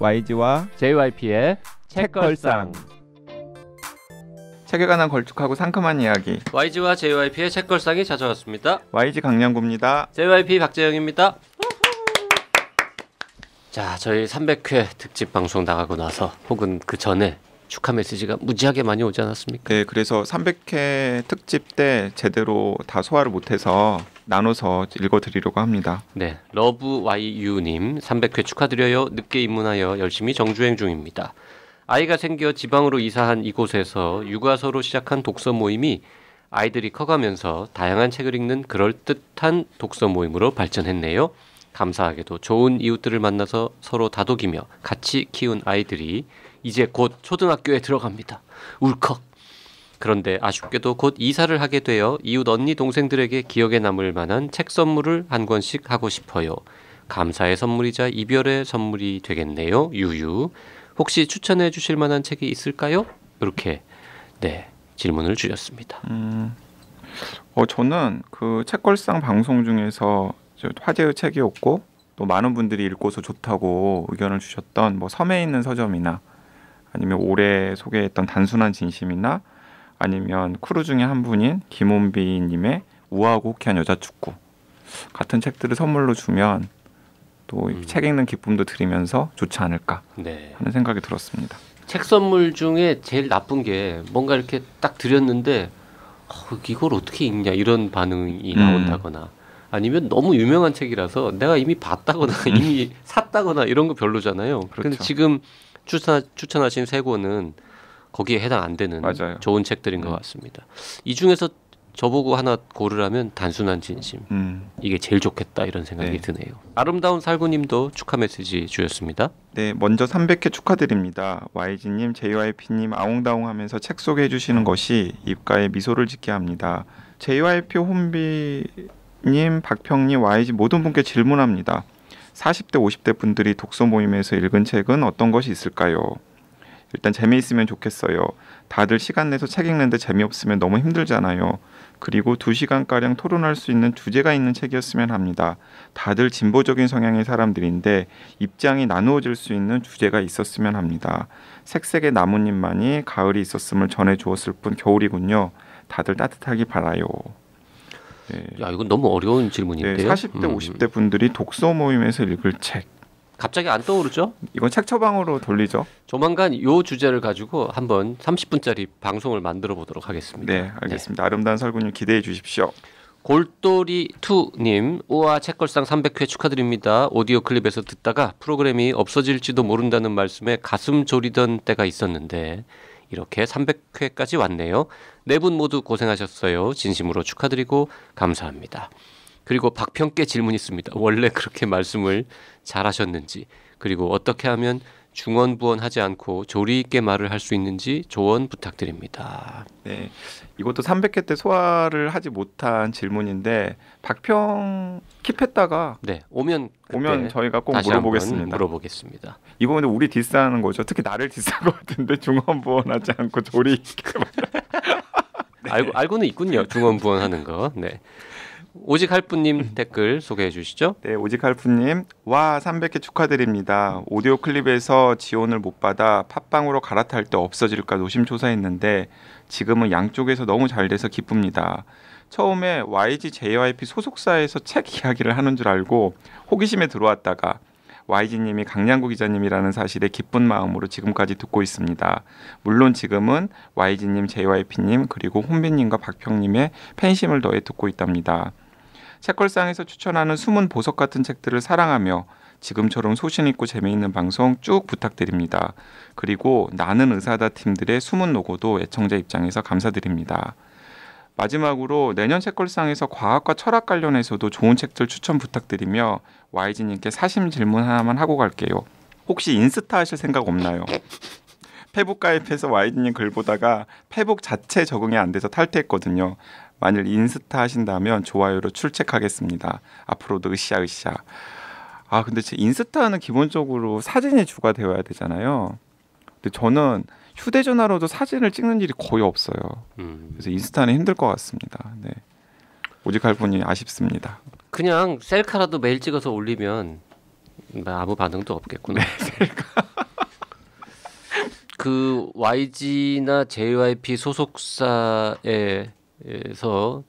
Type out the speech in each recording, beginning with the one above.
YG와 JYP의 책걸상 책에 관한 걸쭉하고 상큼한 이야기 YG와 JYP의 책걸상이 찾아왔습니다 YG 강량구입니다 JYP 박재영입니다 자 저희 300회 특집 방송 나가고 나서 혹은 그 전에 축하 메시지가 무지하게 많이 오지 않았습니까? 네, 그래서 300회 특집 때 제대로 다 소화를 못해서 나눠서 읽어드리려고 합니다. 네, 러브YU님 300회 축하드려요. 늦게 입문하여 열심히 정주행 중입니다. 아이가 생겨 지방으로 이사한 이곳에서 육아서로 시작한 독서 모임이 아이들이 커가면서 다양한 책을 읽는 그럴듯한 독서 모임으로 발전했네요. 감사하게도 좋은 이웃들을 만나서 서로 다독이며 같이 키운 아이들이 이제 곧 초등학교에 들어갑니다. 울컥. 그런데 아쉽게도 곧 이사를 하게 되어 이웃 언니 동생들에게 기억에 남을 만한 책 선물을 한 권씩 하고 싶어요. 감사의 선물이자 이별의 선물이 되겠네요. 유유. 혹시 추천해 주실 만한 책이 있을까요? 이렇게 네 질문을 주셨습니다. 음, 어 저는 그 책걸상 방송 중에서 화제의 책이었고 또 많은 분들이 읽고서 좋다고 의견을 주셨던 뭐 섬에 있는 서점이나 아니면 올해 소개했던 단순한 진심이나 아니면 크루 중에 한 분인 김원비 님의 우아하고 쾌한 여자 축구 같은 책들을 선물로 주면 또책 음. 읽는 기쁨도 드리면서 좋지 않을까 네. 하는 생각이 들었습니다. 책 선물 중에 제일 나쁜 게 뭔가 이렇게 딱 드렸는데 어, 이걸 어떻게 읽냐 이런 반응이 음. 나온다거나 음. 아니면 너무 유명한 책이라서 내가 이미 봤다거나 음. 이미 샀다거나 이런 거 별로잖아요. 그렇죠. 지금 추천하, 추천하신 세 권은 거기에 해당 안 되는 맞아요. 좋은 책들인 것 네. 같습니다. 이 중에서 저보고 하나 고르라면 단순한 진심 음. 이게 제일 좋겠다 이런 생각이 네. 드네요. 아름다운 살구님도 축하 메시지 주셨습니다. 네, 먼저 300회 축하드립니다. YG님, JYP님 아웅다웅하면서 책 소개해 주시는 것이 입가에 미소를 짓게 합니다. JYP 혼비님, 박평님, YG 모든 분께 질문합니다. 40대, 50대 분들이 독서 모임에서 읽은 책은 어떤 것이 있을까요? 일단 재미있으면 좋겠어요. 다들 시간 내서 책 읽는데 재미없으면 너무 힘들잖아요. 그리고 두시간가량 토론할 수 있는 주제가 있는 책이었으면 합니다. 다들 진보적인 성향의 사람들인데 입장이 나누어질 수 있는 주제가 있었으면 합니다. 색색의 나뭇잎만이 가을이 있었음을 전해 주었을 뿐 겨울이군요. 다들 따뜻하기 바라요. 네. 야 이건 너무 어려운 질문인데요. 네, 40대 50대 음. 분들이 독서 모임에서 읽을 책 갑자기 안 떠오르죠? 이건 책 처방으로 돌리죠. 조만간 요 주제를 가지고 한번 30분짜리 방송을 만들어 보도록 하겠습니다. 네, 알겠습니다. 네. 아름다운 설군님 기대해 주십시오. 골돌이투님 우와 책걸상 300회 축하드립니다. 오디오 클립에서 듣다가 프로그램이 없어질지도 모른다는 말씀에 가슴 졸이던 때가 있었는데 이렇게 300회까지 왔네요. 네 분 모두 고생하셨어요. 진심으로 축하드리고 감사합니다. 그리고 박평께 질문 있습니다. 원래 그렇게 말씀을 잘하셨는지 그리고 어떻게 하면 중언부언하지 않고 조리 있게 말을 할 수 있는지 조언 부탁드립니다. 네, 이것도 300회 때 소화를 하지 못한 질문인데 박평 킵했다가 네 오면 오면 저희가 꼭 물어보겠습니다. 물어보겠습니다. 이부분 우리 디스하는 거죠. 특히 나를 디스한 것 같은데 중언부언하지 않고 조리 있게 네. 알고 알고는 있군요. 중언부언하는 거. 네. 오직 할프님 음. 댓글 소개해 주시죠. 네, 오직 할프님 와 300회 축하드립니다. 오디오 클립에서 지원을 못 받아 팟빵으로 갈아탈 때 없어질까 노심초사했는데 지금은 양쪽에서 너무 잘 돼서 기쁩니다. 처음에 YG JYP 소속사에서 책 이야기를 하는 줄 알고 호기심에 들어왔다가 YG님이 강량구 기자님이라는 사실에 기쁜 마음으로 지금까지 듣고 있습니다. 물론 지금은 YG님, JYP님 그리고 혼빈님과 박평님의 팬심을 더해 듣고 있답니다. 책걸상에서 추천하는 숨은 보석 같은 책들을 사랑하며 지금처럼 소신 있고 재미있는 방송 쭉 부탁드립니다. 그리고 나는 의사다 팀들의 숨은 노고도 애청자 입장에서 감사드립니다. 마지막으로 내년 책걸상에서 과학과 철학 관련해서도 좋은 책들 추천 부탁드리며 YG님께 사심 질문 하나만 하고 갈게요. 혹시 인스타 하실 생각 없나요? 페북 가입해서 YG님 글 보다가 페북 자체 적응이 안 돼서 탈퇴했거든요. 만일 인스타 하신다면 좋아요로 출첵하겠습니다. 앞으로도 으쌰 으쌰. 아 근데 제 인스타는 기본적으로 사진이 주가 되어야 되잖아요. 근데 저는 휴대전화로도 사진을 찍는 일이 거의 없어요. 음. 그래서 인스타는 힘들 것 같습니다. 네. 오직할 뿐이 아쉽습니다. 그냥 셀카라도 매일 찍어서 올리면 뭐 아무 반응도 없겠구나. 네, 셀카. 그 YG나 JYP 소속사의 에서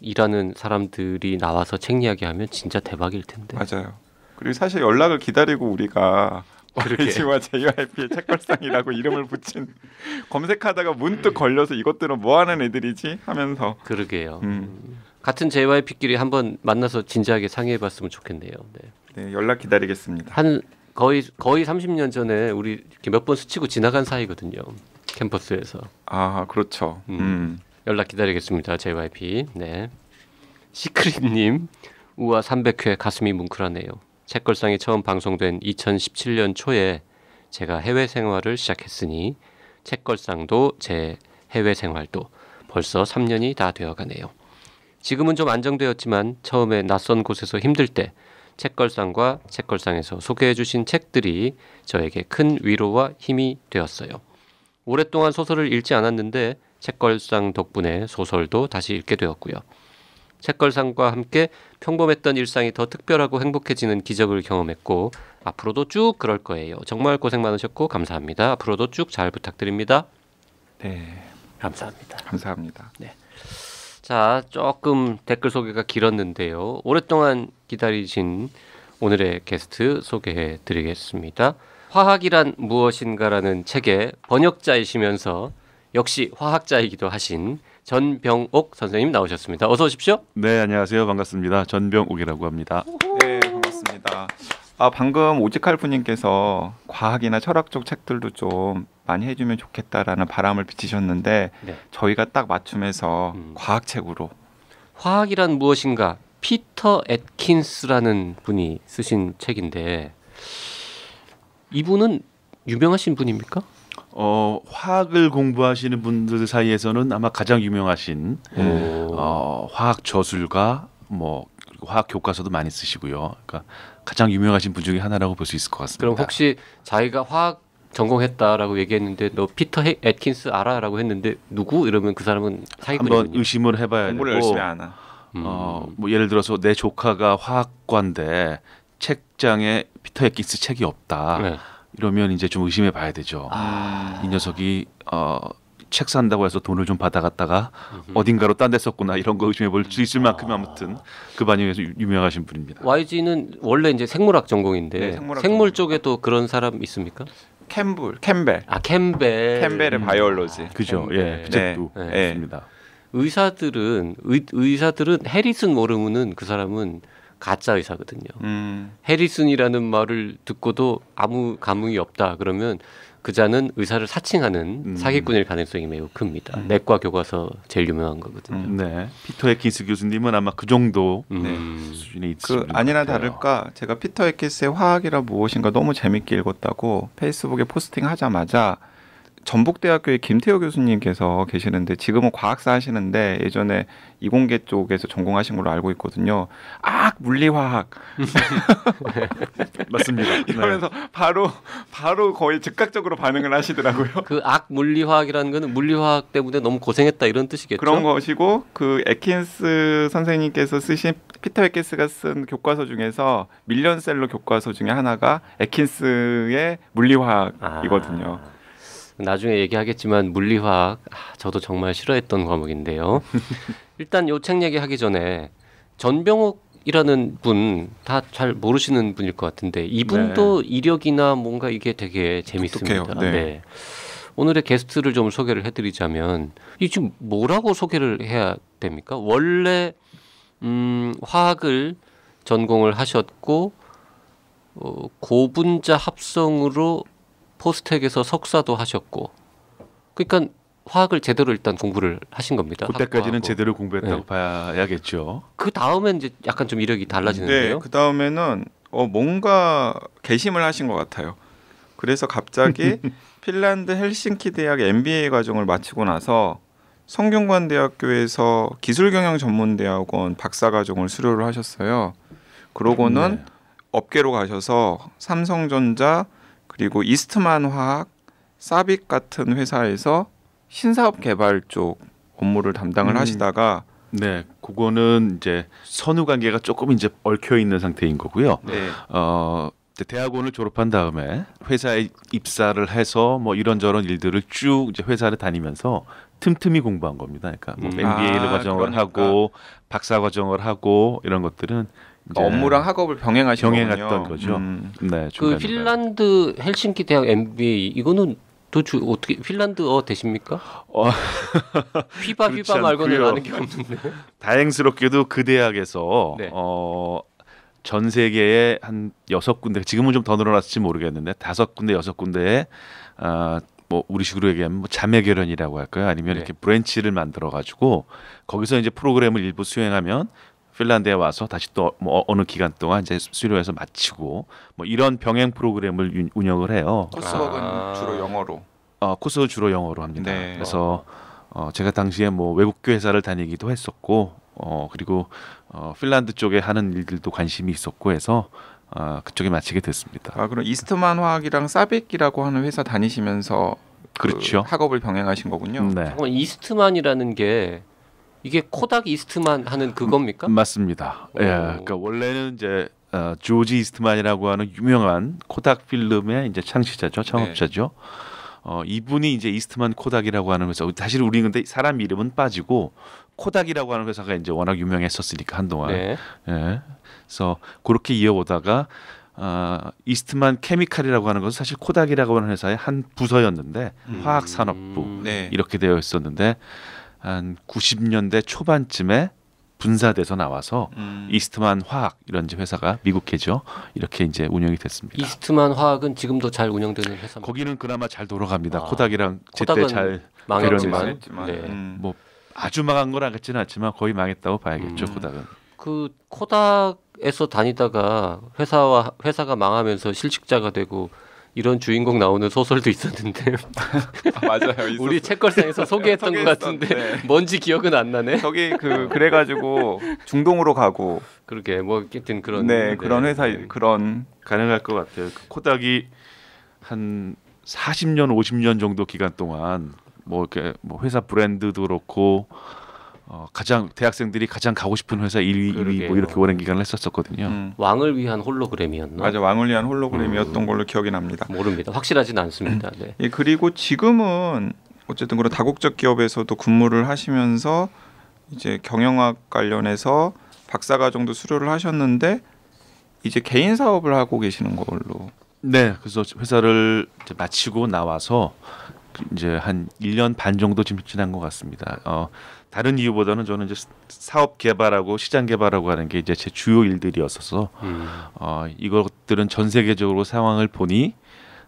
일하는 사람들이 나와서 책 이야기하면 진짜 대박일 텐데. 맞아요. 그리고 사실 연락을 기다리고 우리가 YG와 JYP의 책걸상이라고 이름을 붙인 검색하다가 문득 걸려서 이것들은 뭐 하는 애들이지 하면서 그러게요. 음. 같은 JYP끼리 한번 만나서 진지하게 상의해 봤으면 좋겠네요. 네. 네. 연락 기다리겠습니다. 한 거의 거의 30년 전에 우리 몇 번 스치고 지나간 사이거든요. 캠퍼스에서. 아, 그렇죠. 음. 음. 연락 기다리겠습니다. JYP. 네. 시크릿님. 우와 300회 가슴이 뭉클하네요. 책걸상이 처음 방송된 2017년 초에 제가 해외 생활을 시작했으니 책걸상도 제 해외 생활도 벌써 3년이 다 되어가네요. 지금은 좀 안정되었지만 처음에 낯선 곳에서 힘들 때 책걸상과 책걸상에서 소개해주신 책들이 저에게 큰 위로와 힘이 되었어요. 오랫동안 소설을 읽지 않았는데 책걸상 덕분에 소설도 다시 읽게 되었고요. 책걸상과 함께 평범했던 일상이 더 특별하고 행복해지는 기적을 경험했고 앞으로도 쭉 그럴 거예요. 정말 고생 많으셨고 감사합니다. 앞으로도 쭉 잘 부탁드립니다. 네. 감사합니다. 감사합니다. 네. 자, 조금 댓글 소개가 길었는데요. 오랫동안 기다리신 오늘의 게스트 소개해 드리겠습니다. 화학이란 무엇인가라는 책의 번역자이시면서 역시 화학자이기도 하신 전병옥 선생님 나오셨습니다. 어서 오십시오. 네, 안녕하세요. 반갑습니다. 전병옥이라고 합니다. 네, 반갑습니다. 아, 방금 오지칼프님께서 과학이나 철학 쪽 책들도 좀 많이 해주면 좋겠다라는 바람을 비치셨는데 네. 저희가 딱 맞춤해서 음. 과학책으로 화학이란 무엇인가 피터 앳킨스라는 분이 쓰신 책인데 이분은 유명하신 분입니까? 어, 화학을 공부하시는 분들 사이에서는 아마 가장 유명하신 음. 어, 화학 저술가 뭐 화학 교과서도 많이 쓰시고요. 그러니까 가장 유명하신 분 중에 하나라고 볼 수 있을 것 같습니다. 그럼 혹시 자기가 화학 전공했다라고 얘기했는데 너 피터 에킨스 알아라고 했는데 누구 이러면 그 사람은 사이 한번 의심을 해봐야 되고 열심히 하 어, 음. 어뭐 예를 들어서 내 조카가 화학과인데 책장에 피터 에킨스 책이 없다. 네. 이러면 이제 좀 의심해 봐야 되죠. 아. 이 녀석이 어, 책 산다고 해서 돈을 좀 받아갔다가 음흠. 어딘가로 딴 데 썼구나 이런 거 의심해 볼 수 있을 아. 만큼 아무튼 그 반영에서 유명하신 분입니다. YG는 원래 이제 생물학 전공인데 네, 생물학 생물 전공. 쪽에 또 그런 사람 있습니까? 캠블, 캠벨. 아 캠벨. 캠벨의 음. 바이올로지. 아, 그죠. 예, 그 책도 네. 있습니다. 의사들은 의, 의사들은 해리슨 모르면은 그 사람은 가짜 의사거든요. 음. 해리슨이라는 말을 듣고도 아무 감흥이 없다 그러면 그자는 의사를 사칭하는 음. 사기꾼일 가능성이 매우 큽니다. 음. 내과 교과서 제일 유명한 거거든요. 음. 네. 피터 에킨스 교수님은 아마 그 정도 음. 네. 음. 수준이 있을 그 아니나 다를까 제가 피터 에킨스의 화학이라 무엇인가 너무 재밌게 읽었다고 페이스북에 포스팅하자마자 전북대학교의 김태호 교수님께서 계시는데 지금은 과학사 하시는데 예전에 이공계 쪽에서 전공하신 걸로 알고 있거든요. 아 물리화학 맞습니다. 이러면서 네. 바로 바로 거의 즉각적으로 반응을 하시더라고요. 그 악 물리화학이라는 거는 물리화학 때문에 너무 고생했다 이런 뜻이겠죠. 그런 것이고 그 에킨스 선생님께서 쓰신 피터 에킨스가 쓴 교과서 중에서 밀리언셀러 교과서 중에 하나가 에킨스의 물리화학이거든요. 아. 나중에 얘기하겠지만 물리화학 아, 저도 정말 싫어했던 과목인데요. 일단 요 책 얘기하기 전에 전병옥이라는 분 다 잘 모르시는 분일 것 같은데 이분도 네. 이력이나 뭔가 이게 되게 재밌습니다. 네. 네. 오늘의 게스트를 좀 소개를 해드리자면 이 지금 뭐라고 소개를 해야 됩니까? 원래 음, 화학을 전공을 하셨고 어, 고분자 합성으로 포스텍에서 석사도 하셨고 그러니까 화학을 제대로 일단 공부를 하신 겁니다. 그때까지는 제대로 공부했다고 네. 봐야겠죠. 그 다음엔 이제 약간 좀 이력이 달라지는데요. 네, 그 다음에는 어, 뭔가 개심을 하신 것 같아요. 그래서 갑자기 핀란드 헬싱키 대학 MBA 과정을 마치고 나서 성균관대학교에서 기술경영전문대학원 박사과정을 수료를 하셨어요. 그러고는 네. 업계로 가셔서 삼성전자 그리고 이스트만 화학, 사빅 같은 회사에서 신사업 개발 쪽 업무를 담당을 음. 하시다가 네, 그거는 이제 선후 관계가 조금 이제 얽혀 있는 상태인 거고요. 네. 어, 대학원을 졸업한 다음에 회사에 입사를 해서 뭐 이런저런 일들을 쭉 이제 회사를 다니면서 틈틈이 공부한 겁니다. 그러니까 뭐 음. MBA를 아, 과정을 그러니까. 하고 박사 과정을 하고 이런 것들은 그러니까 업무랑 학업을 병행하신 병행했던 거죠 음. 네, 그 핀란드 헬싱키 대학 MBA 이거는 도대체 어떻게 핀란드어 되십니까? 어, 휘바 휘바 말고는 아는 게 없는데. 다행스럽게도 그 대학에서 네. 어, 전 세계에 한 여섯 군데 지금은 좀 더 늘어났을지 모르겠는데 다섯 군데 여섯 군데에 어, 아, 뭐 우리식으로 얘기하면 뭐 자매 결연이라고 할까요? 아니면 네. 이렇게 브랜치를 만들어 가지고 거기서 이제 프로그램을 일부 수행하면 핀란드에 와서 다시 또뭐 어, 어느 기간 동안 이제 수료해서 마치고 뭐 이런 병행 프로그램을 유, 운영을 해요. 코스웍은 아. 주로 영어로. 어, 코스 주로 영어로 합니다. 네. 그래서 어, 제가 당시에 뭐 외국교 회사를 다니기도 했었고 어, 그리고 어, 핀란드 쪽에 하는 일들도 관심이 있었고 해서 어, 그쪽에 마치게 됐습니다. 아, 그럼 이스트만 화학이랑 사벡이라고 하는 회사 다니시면서 그 그렇죠. 그 학업을 병행하신 거군요. 네. 이스트만이라는 게 이게 코닥 이스트만 하는 그겁니까? 음, 맞습니다. 예, 오. 예, 그러니까 원래는 이제 어, 조지 이스트만이라고 하는 유명한 코닥 필름의 이제 창시자죠, 창업자죠. 네. 어, 이분이 이제 이스트만 코닥이라고 하는 거죠. 사실 우리 근데 사람 이름은 빠지고 코닥이라고 하는 회사가 이제 워낙 유명했었으니까 한동안. 네. 예. 그래서 그렇게 이어오다가 어, 이스트만 케미칼이라고 하는 것은 사실 코닥이라고 하는 회사의 한 부서였는데 음. 화학 산업부 음. 네. 이렇게 되어 있었는데 한 90년대 초반쯤에 분사돼서 나와서 음. 이스트만 화학 이런 회사가 미국계죠. 이렇게 이제 운영이 됐습니다. 이스트만 화학은 지금도 잘 운영되는 회사입니다. 거기는 그나마 잘 돌아갑니다. 아, 코닥이랑 제때 잘 망했지만 네. 음. 뭐 아주 망한 건아니지는 않지만 거의 망했다고 봐야겠죠. 음. 코닥은. 그 코닥에서 다니다가 회사와 회사가 망하면서 실직자가 되고 이런 주인공 나오는 소설도 있었는데 아, 맞아요 있었어. 우리 책걸상에서 소개했던 네, 것 같은데 네. 뭔지 기억은 안 나네 저기 그 그래가지고 중동으로 가고 그렇게 뭐 어쨌든 그런 네, 네 그런 회사 네. 그런 가능할 것 같아요 그 코닥이 한 40년 50년 정도 기간 동안 뭐 이렇게 뭐 회사 브랜드도 그렇고 어, 가장 대학생들이 가장 가고 싶은 회사 1위, 그위뭐 이렇게 오랜 기간을 했었었거든요. 음. 왕을 위한 홀로그램이었나? 맞아, 왕을 위한 홀로그램이었던 음. 걸로 기억이 납니다. 모릅니다. 확실하진 않습니다. 음. 네. 예, 그리고 지금은 어쨌든 그런 다국적 기업에서도 근무를 하시면서 이제 경영학 관련해서 박사과 정도 수료를 하셨는데 이제 개인 사업을 하고 계시는 걸로. 네, 그래서 회사를 마치고 나와서 이제 한 1년 반 정도 지금 지난 것 같습니다. 어, 다른 이유보다는 저는 이제 사업 개발하고 시장 개발하고 하는 게 이제 제 주요 일들이었어서 음. 어, 이것들은 전 세계적으로 상황을 보니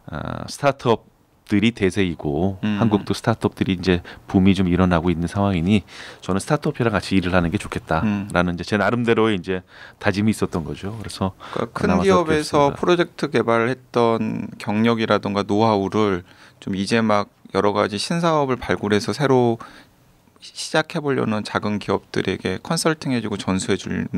어, 스타트업들이 대세이고 음. 한국도 스타트업들이 이제 붐이 좀 일어나고 있는 상황이니 저는 스타트업이랑 같이 일을 하는 게 좋겠다라는 음. 이제 제 나름대로의 이제 다짐이 있었던 거죠. 그래서 그러니까 그 큰 기업에서 없겠습니다. 프로젝트 개발했던 경력이라든가 노하우를 좀 이제 막 여러 가지 신사업을 발굴해서 새로 시작해 보려는 작은 기업들에게 컨설팅해 주고 전수해 주는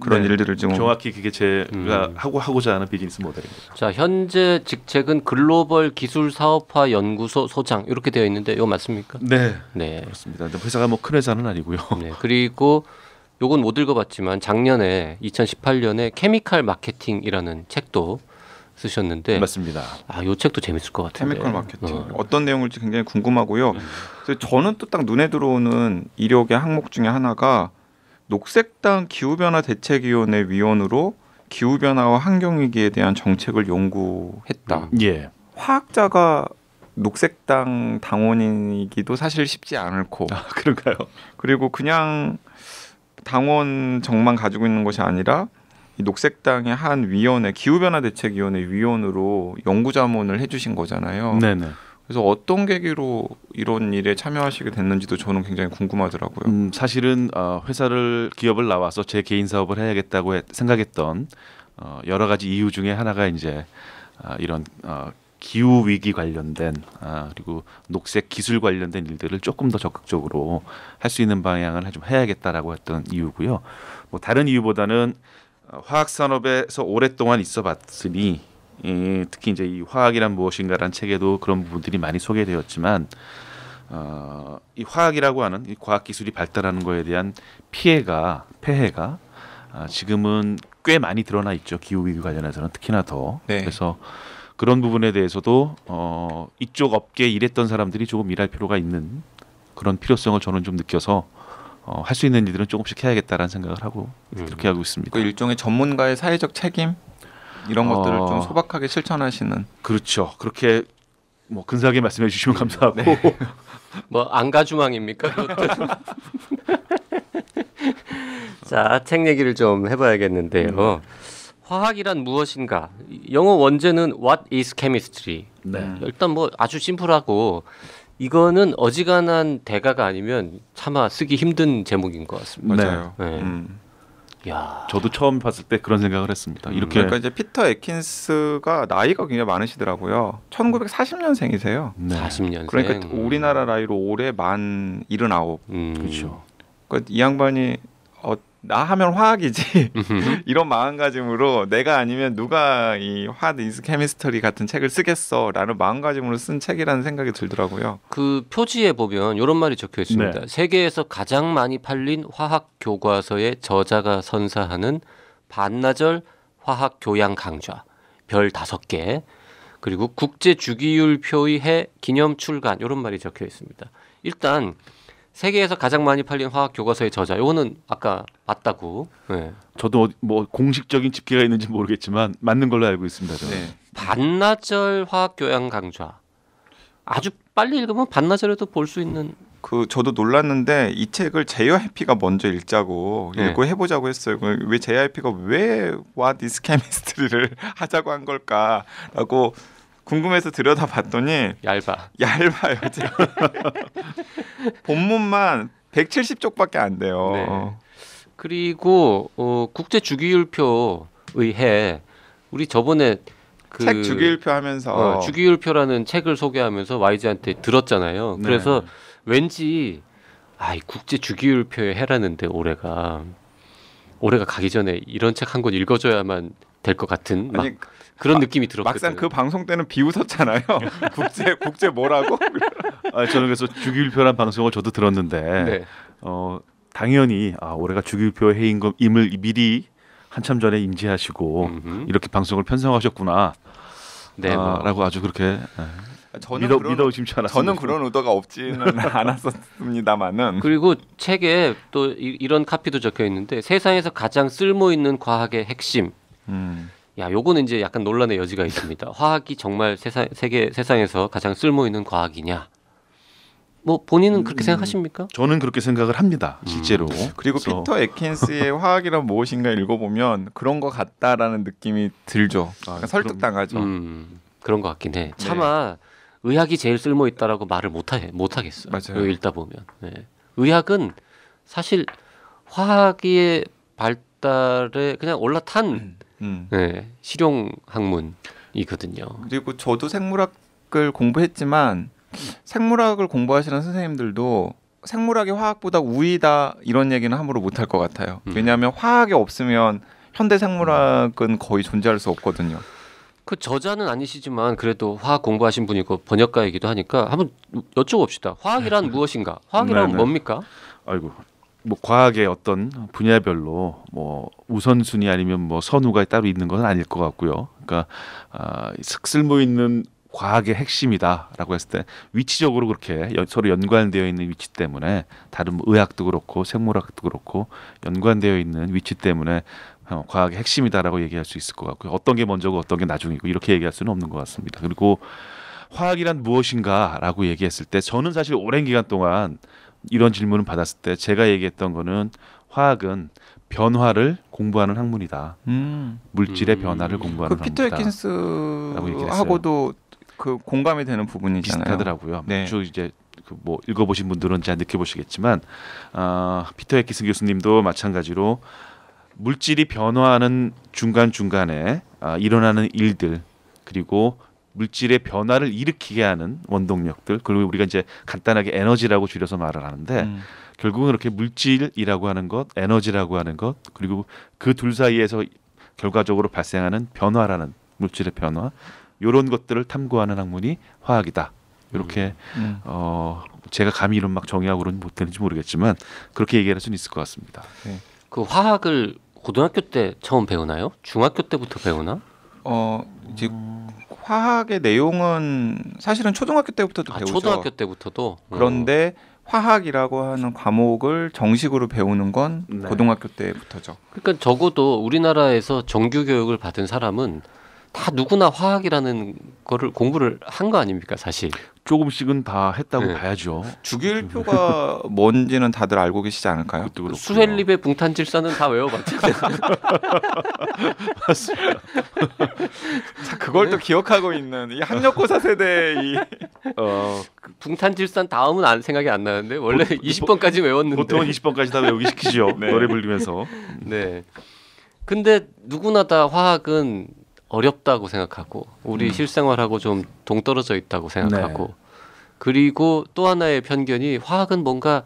그런 네, 일들을 좀 정확히 그게 제가 음. 하고 하고자 하는 비즈니스 모델입니다. 자 현재 직책은 글로벌 기술 사업화 연구소 소장 이렇게 되어 있는데 이거 맞습니까? 네, 네 그렇습니다. 회사가 뭐 큰 회사는 아니고요. 네 그리고 요건 못 읽어봤지만 작년에 2018년에 케미칼 마케팅이라는 책도 쓰셨는데 맞습니다. 아, 요 책도 재밌을 것 같아요. 케미컬 마케팅 어. 떤 내용일지 굉장히 궁금하고요. 음. 그래서 저는 또 딱 눈에 들어오는 이력의 항목 중에 하나가 녹색당 기후변화 대책위원회 위원으로 기후변화와 환경위기에 대한 정책을 연구했다. 음. 예. 화학자가 녹색당 당원이기도 사실 쉽지 않을고 아, 그런가요? 그리고 그냥 당원 정만 가지고 있는 것이 아니라 이 녹색당의 한 위원회 기후변화 대책위원회 위원으로 연구자문을 해주신 거잖아요. 네네. 그래서 어떤 계기로 이런 일에 참여하시게 됐는지도 저는 굉장히 궁금하더라고요. 음, 사실은 어, 회사를 기업을 나와서 제 개인 사업을 해야겠다고 생각했던 어, 여러 가지 이유 중에 하나가 이제 아, 이런 어, 기후 위기 관련된 아, 그리고 녹색 기술 관련된 일들을 조금 더 적극적으로 할 수 있는 방향을 좀 해야겠다라고 했던 이유고요. 뭐 다른 이유보다는 어, 화학 산업에서 오랫동안 있어봤으니 예, 특히 이제 이 화학이란 무엇인가라는 책에도 그런 부분들이 많이 소개되었지만 어, 이 화학이라고 하는 이 과학 기술이 발달하는 거에 대한 피해가 폐해가 아, 지금은 꽤 많이 드러나 있죠 기후 위기 관련해서는 특히나 더 네. 그래서 그런 부분에 대해서도 어, 이쪽 업계에 일했던 사람들이 조금 일할 필요가 있는 그런 필요성을 저는 좀 느껴서 어, 할수 있는 일들은 조금씩 해야겠다라는 생각을 하고 음. 그렇게 하고 있습니다. 그 일종의 전문가의 사회적 책임 이런 것들을 어. 좀 소박하게 실천하시는. 그렇죠. 그렇게 뭐 근사하게 말씀해 주시면 네. 감사하고. 네. 뭐 안가주망입니까? 자, 책 얘기를 좀 해봐야겠는데요. 음. 화학이란 무엇인가? 영어 원제는 What is chemistry? 네. 일단 뭐 아주 심플하고 이거는 어지간한 대가가 아니면 참아 쓰기 힘든 제목인 것 같습니다. 네. 맞아요. 네. 음. 야. 저도 처음 봤을 때 그런 생각을 했습니다. 음. 이렇게 그러니까 이제 피터 에킨스가 나이가 굉장히 많으시더라고요. 1940년생이세요. 네. 40년생. 그러니까 음. 우리나라 나이로 올해 만 79. 음. 그렇죠. 그러니까 이 양반이 어, 나 하면 화학이지 이런 마음가짐으로 내가 아니면 누가 이화학 인스 케미스터리 같은 책을 쓰겠어라는 마음가짐으로 쓴 책이라는 생각이 들더라고요. 그 표지에 보면 이런 말이 적혀 있습니다. 네. 세계에서 가장 많이 팔린 화학 교과서의 저자가 선사하는 반나절 화학 교양 강좌 별 다섯 개 그리고 국제 주기율 표의해 기념 출간 이런 말이 적혀 있습니다. 일단 세계에서 가장 많이 팔린 화학 교과서의 저자. 요거는 아까 맞다고. 네. 저도 뭐 공식적인 집계가 있는지 모르겠지만 맞는 걸로 알고 있습니다. 네. 반나절 화학 교양 강좌. 아주 빨리 읽으면 반나절에도 볼 수 있는 그 저도 놀랐는데 이 책을 제이와 이피가 먼저 읽자고 네. 읽고 해보자고 했어요. 왜 제이와 이피가왜 What is Chemistry를 하자고 한 걸까라고 궁금해서 들여다봤더니 얇아. 얇아요. 본문만 170쪽밖에 안 돼요. 네. 그리고 어, 국제 주기율표 의회 우리 저번에 그, 책 주기율표 하면서 어, 주기율표라는 책을 소개하면서 YG한테 들었잖아요. 네. 그래서 왠지 아이 국제 주기율표에 해라는데 올해가 올해가 가기 전에 이런 책 한 권 읽어줘야만 될 것 같은 아니, 그런 아, 느낌이 들었거든요. 막상 그 방송 때는 비웃었잖아요. 국제 국제 뭐라고? 아, 저는 그래서 주기율표란 방송을 저도 들었는데 네. 어, 당연히 아, 올해가 주기율표 해인 임을 미리 한참 전에 인지하시고 음흠. 이렇게 방송을 편성하셨구나. 네, 아, 뭐. 라고 아주 그렇게 예. 아, 저는 믿어, 그런, 믿어 저는 그런 의도가 없지는 않았었습니다만은 그리고 책에 또 이, 런 카피도 적혀 있는데 세상에서 가장 쓸모 있는 과학의 핵심 음. 야, 요거는 이제 약간 논란의 여지가 있습니다. 화학이 정말 세상 세계 세상에서 가장 쓸모 있는 과학이냐? 뭐 본인은 그렇게 음, 생각하십니까? 저는 그렇게 생각을 합니다. 음. 실제로. 음. 그리고 그래서. 피터 에킨스의 화학이란 무엇인가 읽어보면 그런 것 같다라는 느낌이 들죠. 아, 그러니까 설득당하죠. 음, 그런 것 같긴 해. 네. 차마 네. 의학이 제일 쓸모 있다라고 말을 못하 못하겠어요. 맞아요. 읽다 보면. 네. 의학은 사실 화학의 발달에 그냥 올라탄 음. 음. 네, 실용 학문이거든요. 그리고 저도 생물학을 공부했지만 생물학을 공부하시는 선생님들도 생물학이 화학보다 우위다 이런 얘기는 함부로 못할 것 같아요. 음. 왜냐하면 화학이 없으면 현대 생물학은 거의 존재할 수 없거든요. 그 저자는 아니시지만 그래도 화학 공부하신 분이고 그 번역가이기도 하니까 한번 여쭤봅시다. 화학이란 네. 무엇인가? 화학이란 네, 네. 뭡니까? 아이고 뭐 과학의 어떤 분야별로 뭐 우선순위 아니면 뭐선후가 따로 있는 건 아닐 것 같고요. 그러니까 아, 쓸모 있는 과학의 핵심이다라고 했을 때 위치적으로 그렇게 서로 연관되어 있는 위치 때문에 다른 뭐 의학도 그렇고 생물학도 그렇고 연관되어 있는 위치 때문에 어, 과학의 핵심이다라고 얘기할 수 있을 것 같고요. 어떤 게 먼저고 어떤 게 나중이고 이렇게 얘기할 수는 없는 것 같습니다. 그리고 화학이란 무엇인가라고 얘기했을 때 저는 사실 오랜 기간 동안 이런 질문을 받았을 때 제가 얘기했던 거는 화학은 변화를 공부하는 학문이다. 음. 물질의 음. 변화를 공부하는 그 피터 에킨스하고도 그 공감이 되는 부분이잖아요. 비슷하더라고요. 네. 주 이제 그 뭐 읽어보신 분들은 잘 느껴보시겠지만 어, 피터 에킨스 교수님도 마찬가지로 물질이 변화하는 중간 중간에 어, 아, 일어나는 일들 그리고 물질의 변화를 일으키게 하는 원동력들 그리고 우리가 이제 간단하게 에너지라고 줄여서 말을 하는데 음. 결국은 이렇게 물질이라고 하는 것, 에너지라고 하는 것, 그리고 그 둘 사이에서 결과적으로 발생하는 변화라는 물질의 변화 요런 것들을 탐구하는 학문이 화학이다. 이렇게 음. 음. 어 제가 감히 이런 막 정의하고는 못 되는지 모르겠지만 그렇게 얘기할 수는 있을 것 같습니다. 네. 그 화학을 고등학교 때 처음 배우나요? 중학교 때부터 배우나? 어 이제 음... 화학의 내용은 사실은 초등학교 때부터도 아, 배우죠. 초등학교 때부터도. 그런데 음. 화학이라고 하는 과목을 정식으로 배우는 건 네. 고등학교 때부터죠. 그러니까 적어도 우리나라에서 정규 교육을 받은 사람은 다 누구나 화학이라는 거를 공부를 한 거 아닙니까 사실? 조금씩은 다 했다고 네. 봐야죠. 주기율표가 음. 뭔지는 다들 알고 계시지 않을까요? 수헬립의 붕탄질서는 다 외워봤죠. 네. 맞습니다. 그걸 또 네. 기억하고 있는 이 학력고사 세대 이 어, 그 붕탄질산 다음은 안 생각이 안 나는데 원래 보, 20번까지 외웠는데 보통은 20번까지 다 외우기 시키죠 네. 노래 불리면서. 네. 근데 누구나 다 화학은 어렵다고 생각하고 우리 음. 실생활하고 좀 동떨어져 있다고 생각하고 네. 그리고 또 하나의 편견이 화학은 뭔가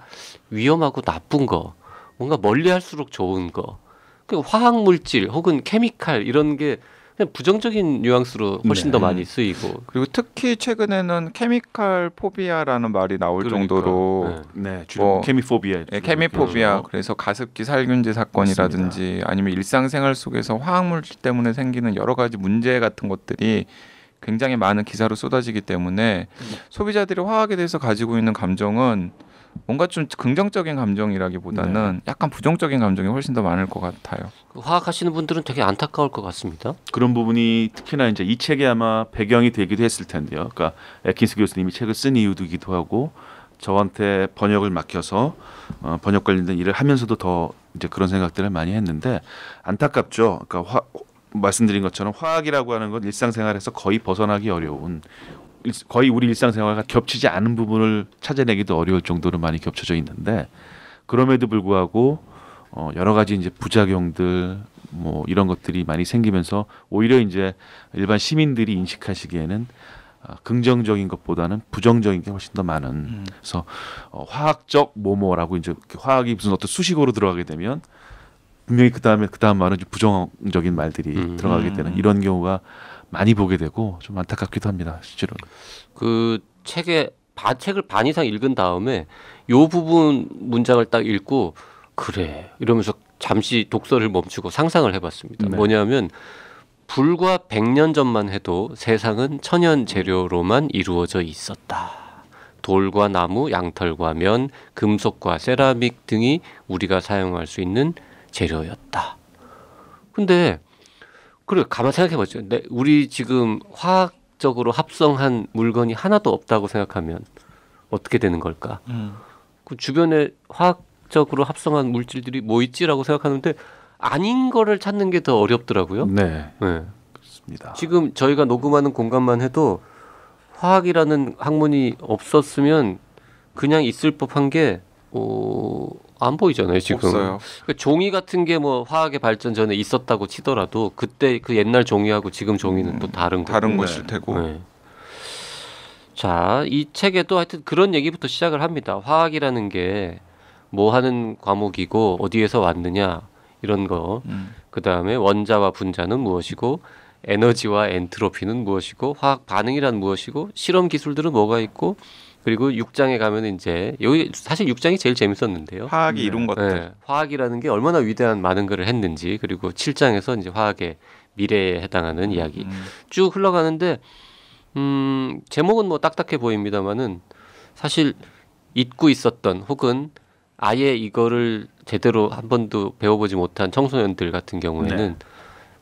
위험하고 나쁜 거 뭔가 멀리 할수록 좋은 거그 화학 물질 혹은 케미칼 이런 게 부정적인 뉘앙스로 훨씬 네. 더 많이 쓰이고 그리고 특히 최근에는 케미칼 포비아라는 말이 나올 그러니까. 정도로 네, 네 주로 뭐, 케미포비아 네, 케미포비아 그래서 가습기 살균제 사건이라든지 맞습니다. 아니면 일상생활 속에서 화학물질 때문에 생기는 여러 가지 문제 같은 것들이 굉장히 많은 기사로 쏟아지기 때문에 음. 소비자들이 화학에 대해서 가지고 있는 감정은 뭔가 좀 긍정적인 감정이라기보다는 네. 약간 부정적인 감정이 훨씬 더 많을 것 같아요. 그 화학하시는 분들은 되게 안타까울 것 같습니다. 그런 부분이 특히나 이제 이 책이 아마 배경이 되기도 했을 텐데요. 그러니까 에킨스 교수님이 책을 쓴 이유도기도 하고 저한테 번역을 맡겨서 어, 번역 관련된 일을 하면서도 더 이제 그런 생각들을 많이 했는데 안타깝죠. 그러니까 화, 말씀드린 것처럼 화학이라고 하는 건 일상생활에서 거의 벗어나기 어려운 거의 우리 일상생활과 겹치지 않은 부분을 찾아내기도 어려울 정도로 많이 겹쳐져 있는데 그럼에도 불구하고 어 여러 가지 이제 부작용들 뭐 이런 것들이 많이 생기면서 오히려 이제 일반 시민들이 인식하시기에는 아, 긍정적인 것보다는 부정적인 게 훨씬 더 많은 음. 그래서 어, 화학적 뭐뭐라고 이제 그 화학이 무슨 어떤 수식어로 들어가게 되면 분명히 그 다음에 그 다음 말은 부정적인 말들이 음. 들어가게 되는 음. 이런 경우가 많이 보게 되고 좀 안타깝기도 합니다. 실제로. 그책에 바, 책을 반 이상 읽은 다음에 요 부분 문장을 딱 읽고 그래 이러면서 잠시 독서를 멈추고 상상을 해봤습니다. 네. 뭐냐면 불과 100년 전만 해도 세상은 천연 재료로만 이루어져 있었다. 돌과 나무, 양털과 면, 금속과 세라믹 등이 우리가 사용할 수 있는 재료였다. 근데 그래 가만 생각해봤죠. 네, 우리 지금 화학적으로 합성한 물건이 하나도 없다고 생각하면 어떻게 되는 걸까? 음. 그 주변에 화학적으로 합성한 물질들이 뭐 있지라고 생각하는데 아닌 거를 찾는 게 더 어렵더라고요. 네. 네. 그렇습니다. 지금 저희가 녹음하는 공간만 해도 화학이라는 학문이 없었으면 그냥 있을 법한 게 어, 안 보이잖아요 지금. 없어요. 그러니까 종이 같은 게 뭐 화학의 발전 전에 있었다고 치더라도 그때 그 옛날 종이하고 지금 종이는 음, 또 다른 거. 다른 네. 것일 테고. 네. 자, 이 책에도 하여튼 그런 얘기부터 시작을 합니다. 화학이라는 게 뭐 하는 과목이고 어디에서 왔느냐 이런 거. 음. 그 다음에 원자와 분자는 무엇이고 에너지와 엔트로피는 무엇이고 화학 반응이란 무엇이고 실험 기술들은 뭐가 있고 그리고 6장에 가면 이제 여기 사실 6장이 제일 재밌었는데요. 화학이 네. 이룬 것들. 네. 화학이라는 게 얼마나 위대한 많은 글을 했는지 그리고 7장에서 이제 화학의 미래에 해당하는 음. 이야기 음. 쭉 흘러가는데 음, 제목은 뭐 딱딱해 보입니다만은 사실 잊고 있었던 혹은 아예 이거를 제대로 한 번도 배워보지 못한 청소년들 같은 경우에는 네.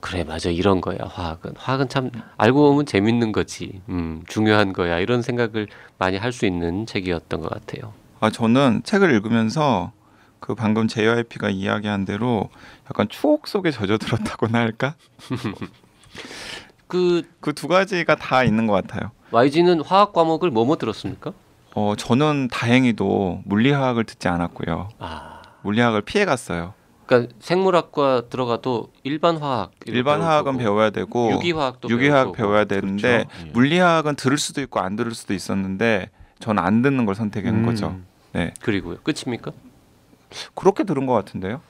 그래 맞아 이런 거야 화학은 화학은 참 알고 보면 재밌는 거지 음 중요한 거야 이런 생각을 많이 할 수 있는 책이었던 것 같아요 아 저는 책을 읽으면서 그 방금 JYP가 이야기한 대로 약간 추억 속에 젖어들었다고나 할까 그 그 두 가지가 다 있는 것 같아요 YG는 화학 과목을 뭐뭐 들었습니까? 어 저는 다행히도 물리화학을 듣지 않았고요 아... 물리학을 피해 갔어요 그러니까 생물학과 들어가도 일반 화학 일반 화학은 배워야 되고 유기화학도 유기화학 배워야 되는데 그렇죠. 예. 물리화학은 들을 수도 있고 안 들을 수도 있었는데 저는 안 듣는 걸 선택한 음. 거죠. 네. 그리고요. 끝입니까? 그렇게 들은 것 같은데요.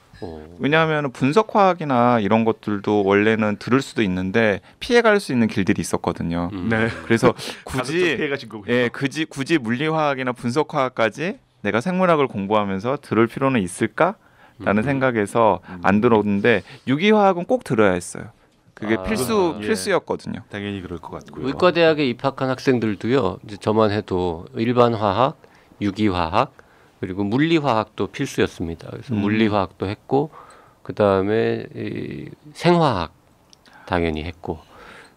왜냐하면 분석화학이나 이런 것들도 원래는 들을 수도 있는데 피해갈 수 있는 길들이 있었거든요. 음. 네. 그래서 굳이 예, 굳이 굳이 물리화학이나 분석화학까지 내가 생물학을 공부하면서 들을 필요는 있을까? 라는 음. 생각에서 음. 안 들었는데 유기화학은 꼭 들어야 했어요. 그게 아, 필수 예. 필수였거든요. 당연히 그럴 것 같고요. 의과대학에 입학한 학생들도요. 이제 저만 해도 일반 화학, 유기화학 그리고 물리화학도 필수였습니다. 그래서 음. 물리화학도 했고 그 다음에 생화학 당연히 했고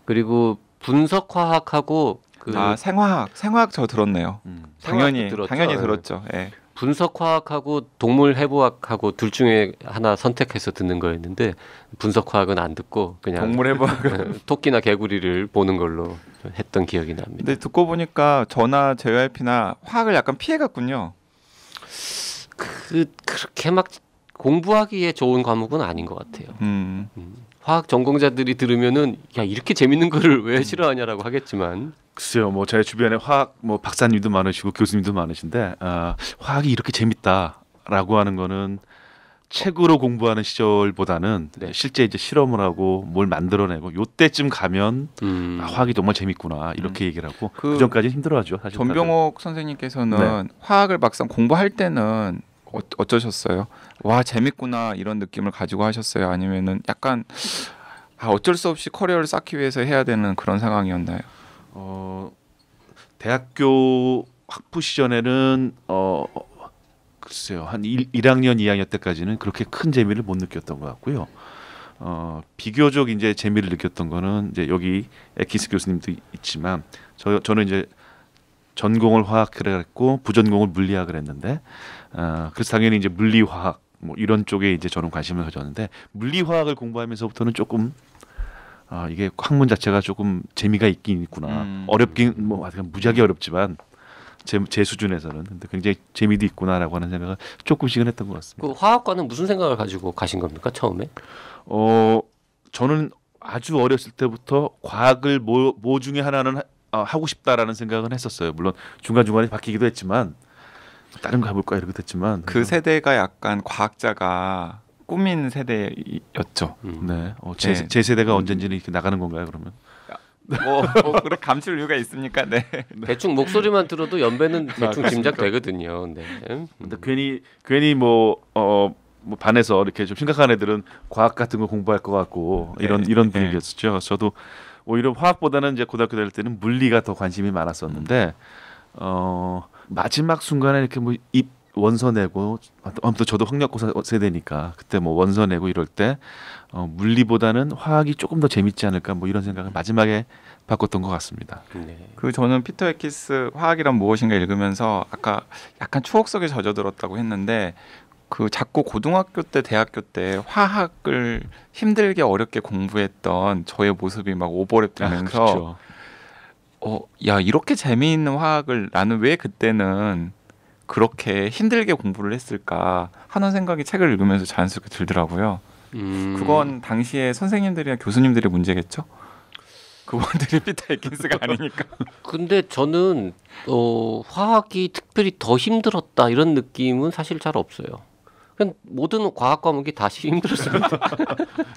그리고 분석화학하고 그아 생화학 생화학 저 들었네요. 음. 당연히 들었죠. 당연히 들었죠. 예. 네. 분석화학하고 동물해부학하고 둘 중에 하나 선택해서 듣는 거였는데 분석화학은 안 듣고 그냥 동물해부학 네, 토끼나 개구리를 보는 걸로 했던 기억이 납니다. 근데 듣고 보니까 저나 JYP나 화학을 약간 피해갔군요. 그 그렇게 막 공부하기에 좋은 과목은 아닌 것 같아요. 음. 음. 화학 전공자들이 들으면은 야 이렇게 재밌는 거를 왜 음. 싫어하냐라고 하겠지만 글쎄요 뭐 제 주변에 화학 뭐 박사님도 많으시고 교수님도 많으신데 아, 화학이 이렇게 재밌다라고 하는 거는 책으로 공부하는 시절보다는 네. 실제 이제 실험을 하고 뭘 만들어내고 요때쯤 가면 음. 아, 화학이 정말 재밌구나 이렇게 음. 얘기를 하고 그, 그 전까지 힘들어하죠 사실 전병옥 선생님께서는 네. 화학을 막상 공부할 때는 어, 어떠셨어요? 와 재밌구나 이런 느낌을 가지고 하셨어요? 아니면은 약간 아, 어쩔 수 없이 커리어를 쌓기 위해서 해야 되는 그런 상황이었나요? 어 대학교 학부 시절에는 어, 어 글쎄요 한 1, 1학년 2학년 때까지는 그렇게 큰 재미를 못 느꼈던 것 같고요. 어 비교적 이제 재미를 느꼈던 거는 이제 여기 에키스 교수님도 있지만 저 저는 이제 전공을 화학을 했고 부전공을 물리학을 했는데 아, 그래서 당연히 이제 물리화학 뭐 이런 쪽에 이제 저는 관심을 가졌는데 물리화학을 공부하면서부터는 조금 아, 이게 학문 자체가 조금 재미가 있긴 있구나. 음. 어렵긴 뭐 아직은 무지하게 어렵지만 제, 제 수준에서는 근데 굉장히 재미도 있구나라고 하는 생각을 조금씩은 했던 것 같습니다. 그 화학과는 무슨 생각을 가지고 가신 겁니까 처음에? 어 저는 아주 어렸을 때부터 과학을 뭐, 뭐 중에 하나는 하, 어, 하고 싶다라는 생각은 했었어요. 물론 중간 중간에 바뀌기도 했지만 다른 거 해볼까 이렇게 됐지만 그 어. 세대가 약간 과학자가 꾸민 세대였죠. 음. 네. 어, 제, 네. 제 세대가 언젠지는 이렇게 나가는 건가요 그러면? 뭐, 뭐 그래 감출 이유가 있습니까? 네. 네. 대충 목소리만 들어도 연배는 아, 대충 짐작되거든요. 네. 음. 근데 괜히 괜히 뭐 어. 뭐 반에서 이렇게 좀 심각한 애들은 과학 같은 거 공부할 것 같고 네. 이런 이런 네. 분위기였었죠. 저도 오히려 화학보다는 이제 고등학교 다닐 때는 물리가 더 관심이 많았었는데 어 마지막 순간에 이렇게 뭐 입 원서 내고 아무튼 저도 학력고사 세대니까 그때 뭐 원서 내고 이럴 때 어, 물리보다는 화학이 조금 더 재밌지 않을까 뭐 이런 생각을 마지막에 바꿨던 것 같습니다. 네. 그 저는 피터 에키스 화학이란 무엇인가 읽으면서 아까 약간 추억 속에 젖어들었다고 했는데 그 자꾸 고등학교 때 대학교 때 화학을 힘들게 어렵게 공부했던 저의 모습이 막 오버랩 아, 되면서 아, 그렇죠. 어, 야 이렇게 재미있는 화학을 나는 왜 그때는 그렇게 힘들게 공부를 했을까 하는 생각이 책을 읽으면서 자연스럽게 들더라고요. 음. 그건 당시에 선생님들이나 교수님들의 문제겠죠. 그분들이 피터 에킨스가 아니니까. 근데 저는 어, 화학이 특별히 더 힘들었다 이런 느낌은 사실 잘 없어요. 모든 과학 과목이 다시 힘들었습니다.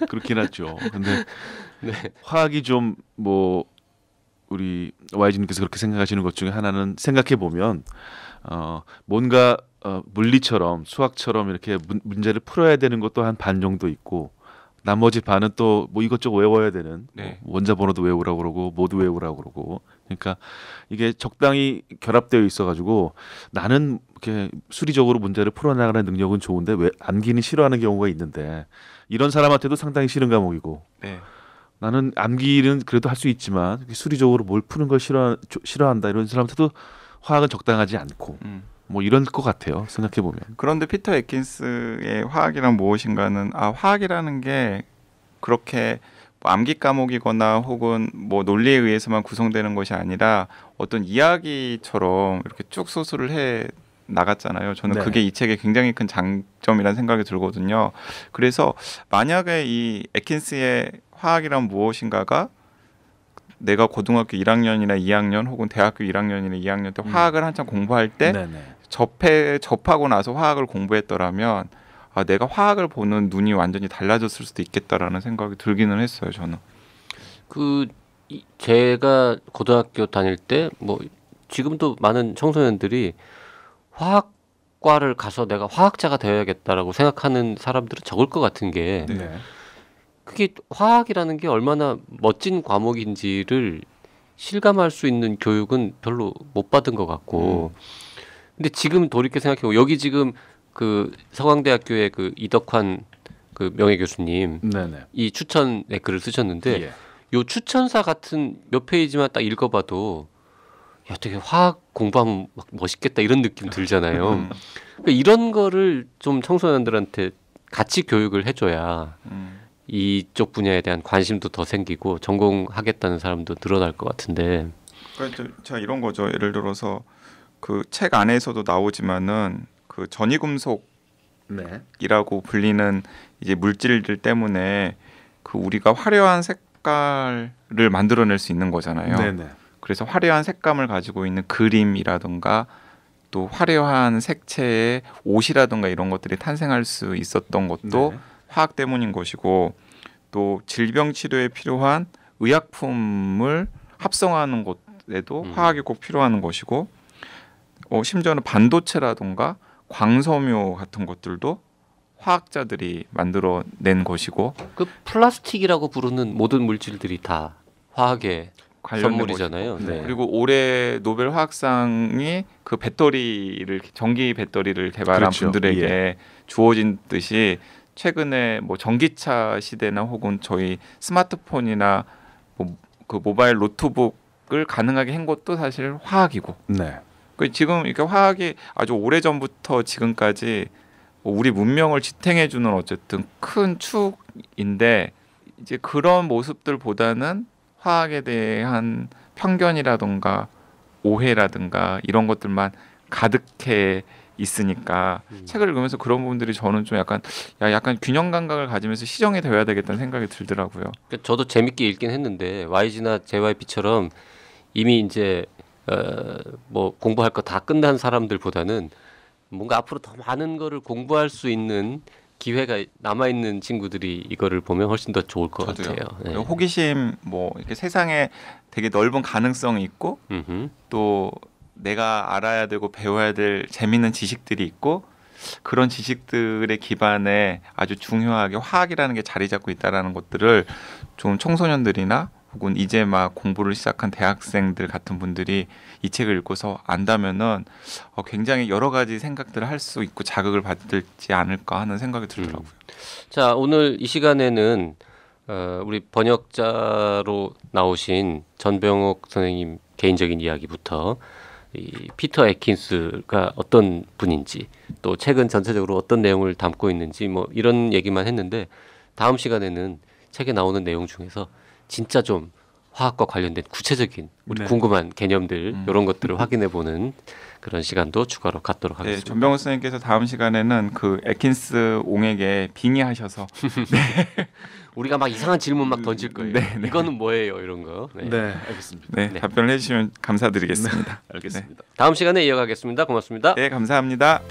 그렇긴 하죠. 근데 네. 화학이 좀뭐 우리 와이즈님께서 그렇게 생각하시는 것 중에 하나는 생각해 보면 어, 뭔가 어, 물리처럼 수학처럼 이렇게 문, 문제를 풀어야 되는 것도 한 반 정도 있고 나머지 반은 또 뭐 이것저것 외워야 되는 뭐 네. 뭐 원자 번호도 외우라고 그러고 모두 외우라고 그러고 그러니까 이게 적당히 결합되어 있어가지고 나는 이렇게 수리적으로 문제를 풀어나가는 능력은 좋은데 왜 암기는 싫어하는 경우가 있는데 이런 사람한테도 상당히 싫은 과목이고 네. 나는 암기는 그래도 할 수 있지만 수리적으로 뭘 푸는 걸 싫어 싫어한다 이런 사람한테도 화학은 적당하지 않고 음. 뭐 이런 것 같아요 생각해 보면 그런데 피터 에킨스의 화학이란 무엇인가는 아 화학이라는 게 그렇게 뭐 암기 과목이거나 혹은 뭐 논리에 의해서만 구성되는 것이 아니라 어떤 이야기처럼 이렇게 쭉소설을해 나갔잖아요. 저는 네. 그게 이 책의 굉장히 큰 장점이라는 생각이 들거든요. 그래서 만약에 이 에킨스의 화학이란 무엇인가가 내가 고등학교 1학년이나 2학년 혹은 대학교 1학년이나 2학년 때 음. 화학을 한참 공부할 때 네네. 접해 접하고 나서 화학을 공부했더라면 아, 내가 화학을 보는 눈이 완전히 달라졌을 수도 있겠다라는 생각이 들기는 했어요 저는. 그 제가 고등학교 다닐 때 뭐 지금도 많은 청소년들이 화학과를 가서 내가 화학자가 되어야겠다라고 생각하는 사람들은 적을 것 같은 게. 네. 네. 그게 화학이라는 게 얼마나 멋진 과목인지를 실감할 수 있는 교육은 별로 못 받은 것 같고 음. 근데 지금 돌이켜 생각해보 여기 지금 그 서강대학교의 그 이덕환 그 명예 교수님 네네. 이 추천의 글을 쓰셨는데 예. 요 추천사 같은 몇 페이지만 딱 읽어봐도 야 되게 화학 공부하면 막 멋있겠다 이런 느낌 들잖아요. 음. 그러니까 이런 거를 좀 청소년들한테 같이 교육을 해줘야 음. 이쪽 분야에 대한 관심도 더 생기고 전공하겠다는 사람도 늘어날 것 같은데. 그러니까 자 이런 거죠. 예를 들어서 그 책 안에서도 나오지만은 그 전이금속이라고 네. 불리는 이제 물질들 때문에 그 우리가 화려한 색깔을 만들어낼 수 있는 거잖아요. 네네. 네. 그래서 화려한 색감을 가지고 있는 그림이라든가 또 화려한 색채의 옷이라든가 이런 것들이 탄생할 수 있었던 것도 네. 화학 때문인 것이고 또 질병 치료에 필요한 의약품을 합성하는 곳에도 음. 화학이 꼭 필요한 것이고 어, 심지어는 반도체라든가 광섬유 같은 것들도 화학자들이 만들어낸 것이고 그 플라스틱이라고 부르는 모든 물질들이 다 화학의 선물이잖아요. 네. 그리고 올해 노벨 화학상이 그 배터리를 전기 배터리를 개발한 그렇죠. 분들에게 예. 주어진 듯이 최근에 뭐 전기차 시대나 혹은 저희 스마트폰이나 뭐그 모바일 노트북을 가능하게 한 것도 사실 화학이고. 네. 그 지금 이렇게 화학이 아주 오래 전부터 지금까지 뭐 우리 문명을 지탱해 주는 어쨌든 큰 축인데 이제 그런 모습들보다는 화학에 대한 편견이라든가 오해라든가 이런 것들만 가득해 있으니까 음. 책을 읽으면서 그런 부분들이 저는 좀 약간 야, 약간 균형 감각을 가지면서 시정이 되어야 되겠다는 생각이 들더라고요. 그러니까 저도 재밌게 읽긴 했는데 YG나 JYP처럼 이미 이제 어, 뭐 공부할 거 다 끝난 사람들보다는 뭔가 앞으로 더 많은 거를 공부할 수 있는 기회가 남아 있는 친구들이 이거를 보면 훨씬 더 좋을 것 저도요. 같아요. 네. 호기심 뭐 이렇게 세상에 되게 넓은 가능성이 있고 음흠. 또 내가 알아야 되고 배워야 될재미있는 지식들이 있고 그런 지식들의 기반에 아주 중요하게 화학이라는 게 자리 잡고 있다라는 것들을 좀 청소년들이나 혹은 이제 막 공부를 시작한 대학생들 같은 분들이 이 책을 읽고서 안다면은 어, 굉장히 여러 가지 생각들을 할 수 있고 자극을 받을지 않을까 하는 생각이 들더라고요. 음. 자 오늘 이 시간에는 어, 우리 번역자로 나오신 전병옥 선생님 개인적인 이야기부터 이 피터 에킨스가 어떤 분인지 또 책은 전체적으로 어떤 내용을 담고 있는지 뭐 이런 얘기만 했는데 다음 시간에는 책에 나오는 내용 중에서 진짜 좀 화학과 관련된 구체적인 우리 네. 궁금한 개념들 음. 이런 것들을 확인해 보는 그런 시간도 추가로 갖도록 네, 하겠습니다. 네, 전병호 선생님께서 다음 시간에는 그 에킨스 옹에게 빙의하셔서 네. 우리가 막 이상한 질문 막 음, 던질 거예요. 네, 네. 이거는 뭐예요? 이런 거. 네, 네 알겠습니다. 네, 네. 답변을 해주시면 감사드리겠습니다. 네, 알겠습니다. 네. 다음 시간에 이어가겠습니다. 고맙습니다. 네, 감사합니다.